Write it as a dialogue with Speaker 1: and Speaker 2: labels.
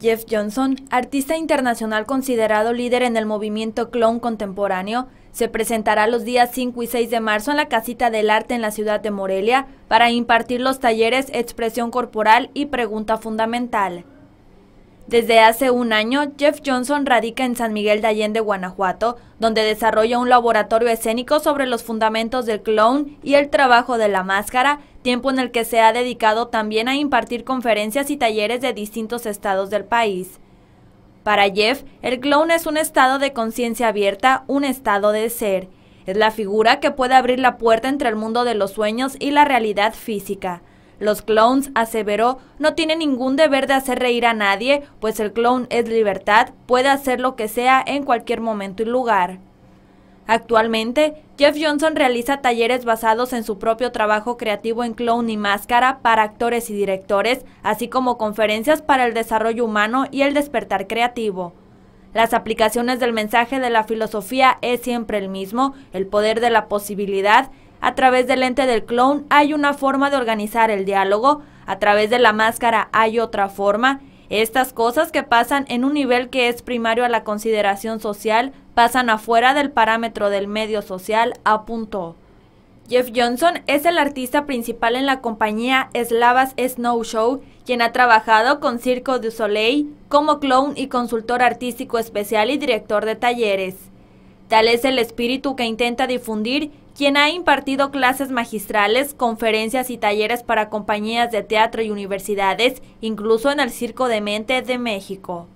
Speaker 1: Jeff Johnson, artista internacional considerado líder en el movimiento clon contemporáneo, se presentará los días 5 y 6 de marzo en la Casita del Arte en la ciudad de Morelia para impartir los talleres Expresión Corporal y Pregunta Fundamental. Desde hace un año, Jeff Johnson radica en San Miguel de Allende, Guanajuato, donde desarrolla un laboratorio escénico sobre los fundamentos del clown y el trabajo de la máscara, tiempo en el que se ha dedicado también a impartir conferencias y talleres de distintos estados del país. Para Jeff, el clown es un estado de conciencia abierta, un estado de ser. Es la figura que puede abrir la puerta entre el mundo de los sueños y la realidad física. Los clowns, aseveró, no tienen ningún deber de hacer reír a nadie, pues el clown es libertad, puede hacer lo que sea en cualquier momento y lugar. Actualmente, Jeff Johnson realiza talleres basados en su propio trabajo creativo en clown y máscara para actores y directores, así como conferencias para el desarrollo humano y el despertar creativo. Las aplicaciones del mensaje de la filosofía es siempre el mismo, el poder de la posibilidad, a través del lente del clown hay una forma de organizar el diálogo, a través de la máscara hay otra forma. Estas cosas que pasan en un nivel que es primario a la consideración social pasan afuera del parámetro del medio social, apuntó. Jeff Johnson es el artista principal en la compañía Slavas Snow Show, quien ha trabajado con Circo du Soleil como clown y consultor artístico especial y director de talleres. Tal es el espíritu que intenta difundir quien ha impartido clases magistrales, conferencias y talleres para compañías de teatro y universidades, incluso en el Circo de Mente de México.